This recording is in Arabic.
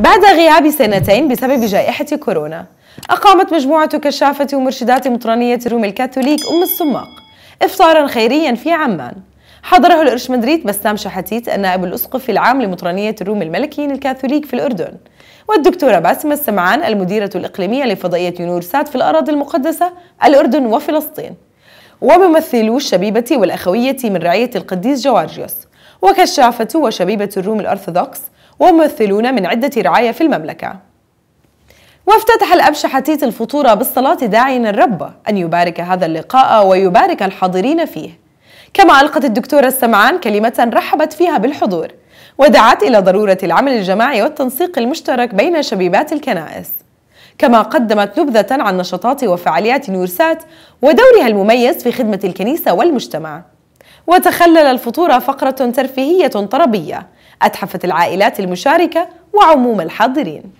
بعد غياب سنتين بسبب جائحة كورونا أقامت مجموعة كشافة ومرشدات مطرانية روم الكاثوليك أم السماق إفطارا خيريا في عمان حضره الإرشمندريت بسام شحتيت النائب الأسقف العام لمطرانية الروم الملكيين الكاثوليك في الأردن والدكتورة باسمة السمعان المديرة الإقليمية لفضائية يونورسات في الأراضي المقدسة الأردن وفلسطين وممثلو الشبيبة والأخوية من رعية القديس جوارجيوس وكشافة وشبيبة الروم الأرثوذكس وممثلون من عدة رعاية في المملكة وافتتح الأب شحاتية الفطورة بالصلاة داعيا الرب أن يبارك هذا اللقاء ويبارك الحاضرين فيه كما ألقت الدكتورة السمعان كلمة رحبت فيها بالحضور ودعت إلى ضرورة العمل الجماعي والتنسيق المشترك بين شبيبات الكنائس كما قدمت نبذة عن نشاطات وفعاليات نورسات ودورها المميز في خدمة الكنيسة والمجتمع وتخلل الفطور فقرة ترفيهية طربية أتحفت العائلات المشاركة وعموم الحاضرين